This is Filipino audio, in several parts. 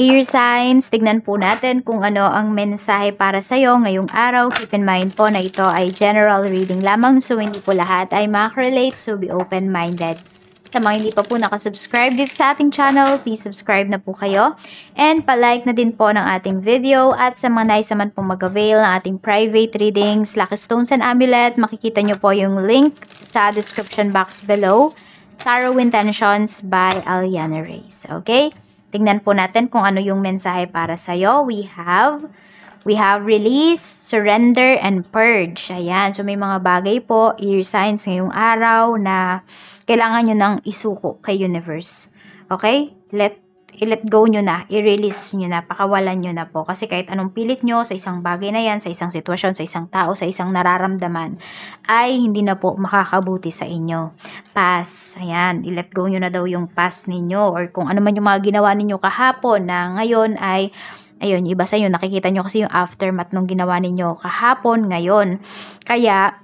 Air signs, tignan po natin kung ano ang mensahe para sa iyo ngayong araw. Keep in mind po na ito ay general reading lamang so hindi po lahat ay makrelate so be open-minded. Sa mga hindi pa po nakasubscribe dito sa ating channel, please subscribe na po kayo. And palike na din po ng ating video at sa mga nais naman pong mag-avail ng ating private readings, Lucky Stones and Amulet, makikita nyo po yung link sa description box below. Tarot Intentions by Aliana Reyes. Okay? Tingnan po natin kung ano yung mensahe para sa'yo. We have, we have release, surrender, and purge. Ayan. So, may mga bagay po, year signs ngayong araw na kailangan nyo nang isuko kay universe. Okay? Let's i-let go nyo na, i-release nyo na, pakawalan nyo na po. Kasi kahit anong pilit nyo sa isang bagay na yan, sa isang sitwasyon, sa isang tao, sa isang nararamdaman, ay hindi na po makakabuti sa inyo. Pass, ayan, i-let go nyo na daw yung past ninyo or kung ano man yung mga ginawa ninyo kahapon na ngayon ay Ayun, iba sa inyo, nakikita nyo kasi yung aftermath nung ginawa ninyo kahapon, ngayon. Kaya,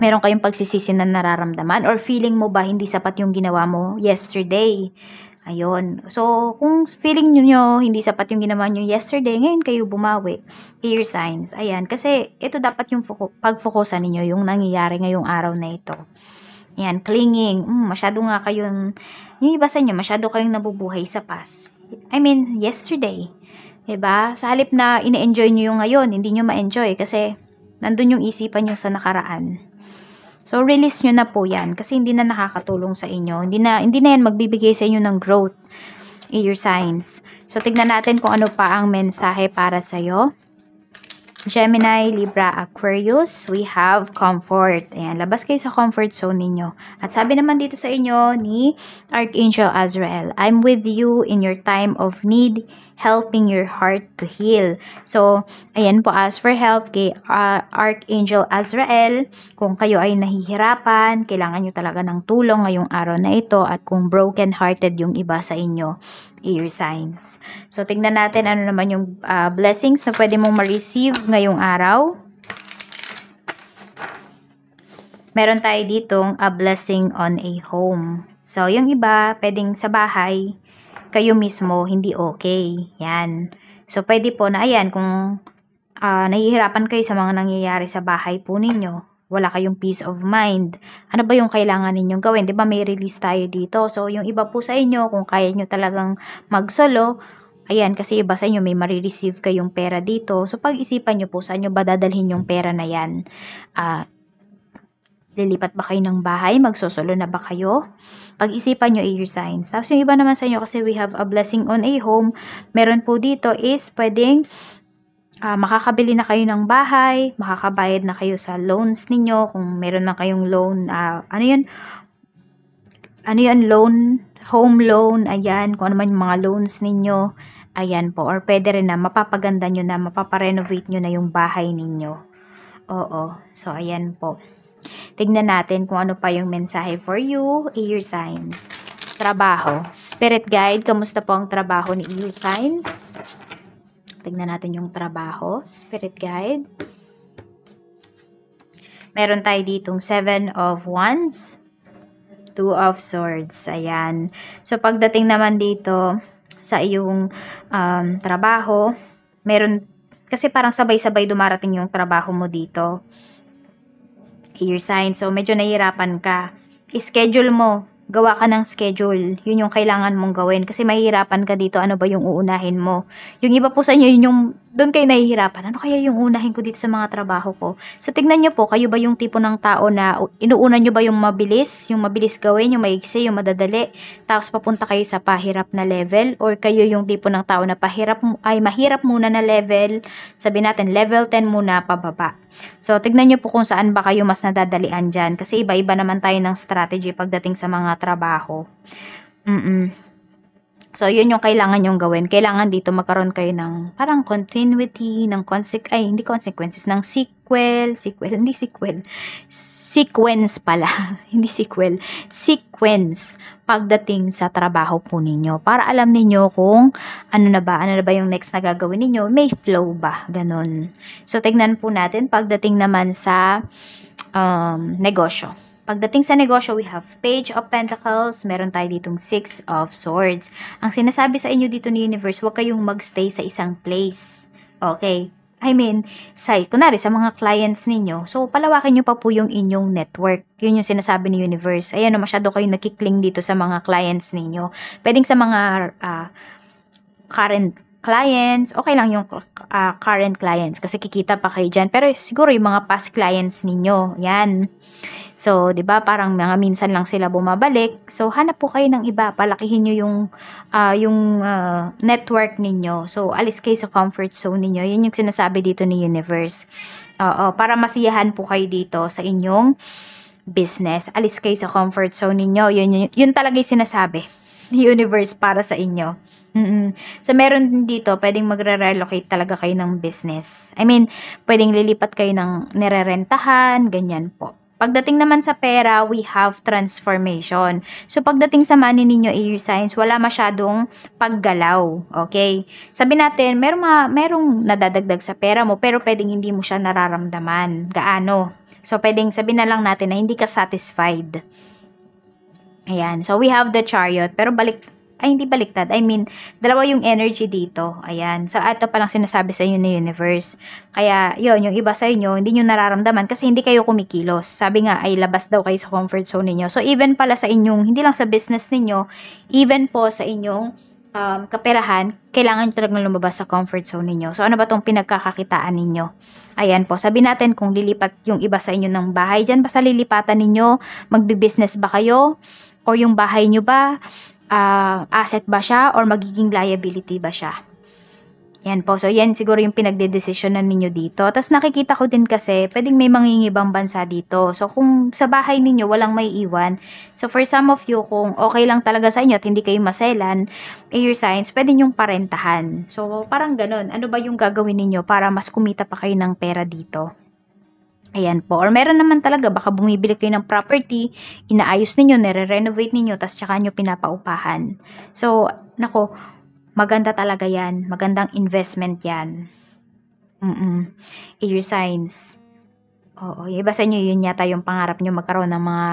meron kayong pagsisisi na nararamdaman or feeling mo ba hindi sapat yung ginawa mo yesterday Ayun. So, kung feeling nyo, nyo hindi sapat yung ginawa nyo yesterday, ngayon kayo bumawi. Clear signs. Ayan. Kasi, ito dapat yung pag-focusan ninyo, yung nangyayari ngayong araw na ito. Ayan. Clinging. Mm, masyado nga kayong, yung iba sa inyo, masyado kayong nabubuhay sa past. I mean, yesterday. Diba? Sa halip na ine-enjoy nyo yung ngayon, hindi nyo ma-enjoy kasi nandun yung isipan nyo sa nakaraan. So, release nyo na po yan kasi hindi na nakakatulong sa inyo. Hindi na, hindi na yan magbibigay sa inyo ng growth, in your signs. So, tignan natin kung ano pa ang mensahe para sa sa'yo. Gemini, Libra, Aquarius, we have comfort. Ayan, labas kayo sa comfort zone ninyo. At sabi naman dito sa inyo ni Archangel Azrael, I'm with you in your time of need, helping your heart to heal. So, ayan po, ask for help kay uh, Archangel Azrael. Kung kayo ay nahihirapan, kailangan nyo talaga ng tulong ngayong araw na ito at kung broken-hearted yung iba sa inyo air signs. So, tingnan natin ano naman yung uh, blessings na pwede mong ma-receive ngayong araw. Meron tayo ditong a blessing on a home. So, yung iba, pwedeng sa bahay, kayo mismo, hindi okay. Yan. So, pwede po na, ayan, kung uh, nahihirapan kayo sa mga nangyayari sa bahay po ninyo, wala kayong peace of mind. Ano ba yung kailangan ninyong gawin? 'Di ba may release tayo dito. So yung iba po sa inyo kung kaya nyo talagang mag-solo, Ayan, kasi iba sa inyo may marireceive kayong pera dito. So, pag-isipan nyo po saan nyo ba dadalhin yung pera na yan. Uh, lilipat ba kayo ng bahay? Magsosolo na ba kayo? Pag-isipan nyo air signs. Tapos yung iba naman sa inyo kasi we have a blessing on a home. Meron po dito is pwedeng uh, makakabili na kayo ng bahay, makakabayad na kayo sa loans ninyo, kung meron man kayong loan, uh, ano yun, ano yun, loan, home loan, ayan, kung ano man yung mga loans ninyo, ayan po, or pwede rin na mapapaganda nyo na, mapaparenovate nyo na yung bahay ninyo. Oo, so ayan po. Tignan natin kung ano pa yung mensahe for you, Air Signs. Trabaho. Spirit Guide, kamusta po ang trabaho ni Air Signs? Tignan natin yung trabaho, spirit guide. Meron tayo ditong 7 of Wands, 2 of Swords. Ayan. So, pagdating naman dito sa iyong um, trabaho, meron, kasi parang sabay-sabay dumarating yung trabaho mo dito. Year sign. So, medyo nahihirapan ka. schedule mo gawa ka ng schedule. Yun yung kailangan mong gawin kasi mahihirapan ka dito ano ba yung uunahin mo. Yung iba po sa inyo, yun yung doon kayo nahihirapan. Ano kaya yung unahin ko dito sa mga trabaho ko? So, tignan nyo po, kayo ba yung tipo ng tao na inuuna nyo ba yung mabilis? Yung mabilis gawin, yung maigsi, yung madadali. Tapos papunta kayo sa pahirap na level? Or kayo yung tipo ng tao na pahirap, ay mahirap muna na level? Sabi natin, level 10 muna pababa. So, tignan nyo po kung saan ba kayo mas nadadalian dyan. Kasi iba-iba naman tayo ng strategy pagdating sa mga trabaho. Mm-mm. So, yun yung kailangan yung gawin. Kailangan dito magkaroon kayo ng parang continuity, ng consequence, ay, hindi consequences, ng sequel, sequel, hindi sequel, sequence pala, hindi sequel, sequence pagdating sa trabaho po ninyo. Para alam ninyo kung ano na ba, ano na ba yung next na gagawin ninyo, may flow ba, ganun. So, tignan po natin pagdating naman sa um, negosyo. Pagdating sa negosyo, we have Page of Pentacles, meron tayo ditong Six of Swords. Ang sinasabi sa inyo dito ni Universe, huwag kayong magstay sa isang place. Okay? I mean, sa, kunwari, sa mga clients ninyo, so palawakin nyo pa po yung inyong network. Yun yung sinasabi ni Universe. Ayan, masyado kayong nakikling dito sa mga clients ninyo. Pwedeng sa mga uh, current clients, okay lang yung uh, current clients kasi kikita pa kayo dyan. Pero siguro yung mga past clients ninyo, yan. So, di ba parang mga minsan lang sila bumabalik. So, hanap po kayo ng iba. Palakihin nyo yung, uh, yung uh, network ninyo. So, alis kayo sa comfort zone ninyo. Yun yung sinasabi dito ni Universe. Oo, uh, uh, para masiyahan po kayo dito sa inyong business. Alis kayo sa comfort zone ninyo. Yun, yun, yun talaga yung sinasabi universe para sa inyo. Mm-mm. So, meron din dito, pwedeng magre-relocate talaga kayo ng business. I mean, pwedeng lilipat kayo ng nirerentahan, ganyan po. Pagdating naman sa pera, we have transformation. So, pagdating sa money ninyo, air signs, wala masyadong paggalaw. Okay? Sabi natin, merong, ma, merong nadadagdag sa pera mo, pero pwedeng hindi mo siya nararamdaman. Gaano? So, pwedeng sabi na lang natin na hindi ka satisfied. Ayan. So, we have the chariot. Pero balik, ay hindi baliktad. I mean, dalawa yung energy dito. Ayan. So, ito palang sinasabi sa inyo ng universe. Kaya, yon yung iba sa inyo, hindi nyo nararamdaman kasi hindi kayo kumikilos. Sabi nga, ay labas daw kayo sa comfort zone niyo So, even pala sa inyong, hindi lang sa business niyo even po sa inyong um, kaperahan, kailangan nyo talagang lumabas sa comfort zone niyo So, ano ba tong pinagkakakitaan ninyo? Ayan po, sabi natin kung lilipat yung iba sa inyo ng bahay dyan, basta lilipatan ninyo, magbi-business ba kayo? O yung bahay nyo ba, uh, asset ba siya or magiging liability ba siya? Yan po. So, yan siguro yung pinagdedesisyonan ninyo dito. Tapos nakikita ko din kasi, pwedeng may mangingibang bansa dito. So, kung sa bahay ninyo, walang may iwan. So, for some of you, kung okay lang talaga sa inyo at hindi kayo maselan, eh, your signs, pwede nyong parentahan. So, parang ganun. Ano ba yung gagawin ninyo para mas kumita pa kayo ng pera dito? Ayan po. Or meron naman talaga, baka bumibili kayo ng property, inaayos ninyo, nire-renovate ninyo, tas tsaka nyo pinapaupahan. So, nako, maganda talaga yan. Magandang investment yan. Mm-mm. EU Science. Oo, iba sa yun yata yung pangarap nyo magkaroon ng mga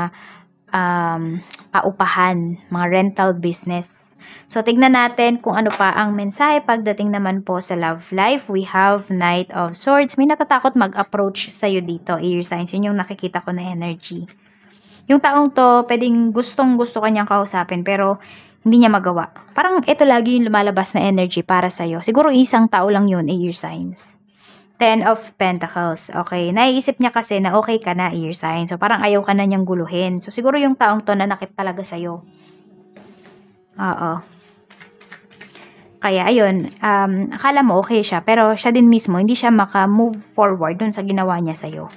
um, paupahan, mga rental business. So, tignan natin kung ano pa ang mensahe pagdating naman po sa love life. We have Knight of Swords. May natatakot mag-approach sa'yo dito, air signs. Yun yung nakikita ko na energy. Yung taong to, pwedeng gustong gusto kanyang kausapin, pero hindi niya magawa. Parang ito lagi yung lumalabas na energy para sa'yo. Siguro isang tao lang yun, air signs. Ten of Pentacles. Okay. Naiisip niya kasi na okay ka na, air sign. So, parang ayaw ka na niyang guluhin. So, siguro yung taong to na nanakit talaga sa'yo. Oo. Kaya, ayun. Um, akala mo okay siya. Pero, siya din mismo, hindi siya maka-move forward dun sa ginawa niya sa'yo.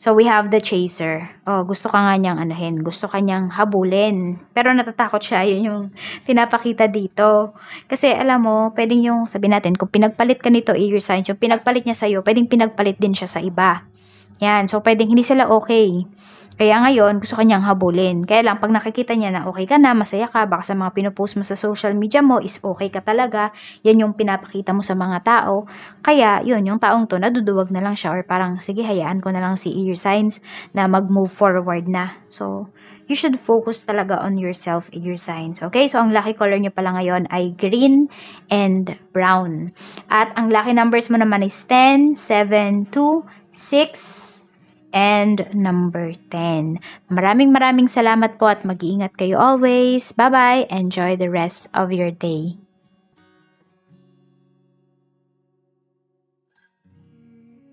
So, we have the chaser. Oh, gusto ka nga niyang anuhin. Gusto ka niyang habulin. Pero natatakot siya. Yun yung pinapakita dito. Kasi, alam mo, pwedeng yung, sabi natin, kung pinagpalit ka nito, air sign, yung pinagpalit niya sa'yo, pwedeng pinagpalit din siya sa iba. Yan. So, pwedeng hindi sila okay. Kaya ngayon, gusto kanyang habulin. Kaya lang, pag nakikita niya na okay ka na, masaya ka, baka sa mga pinupost mo sa social media mo is okay ka talaga, yan yung pinapakita mo sa mga tao. Kaya, yun, yung taong to, naduduwag na lang siya or parang, sige, hayaan ko na lang si Ear Signs na mag-move forward na. So, you should focus talaga on yourself, Ear Signs. Okay? So, ang lucky color niyo pala ngayon ay green and brown. At ang lucky numbers mo naman is 10, 7, 2, 6, and number 10. Maraming maraming salamat po at mag-iingat kayo always. Bye-bye. Enjoy the rest of your day.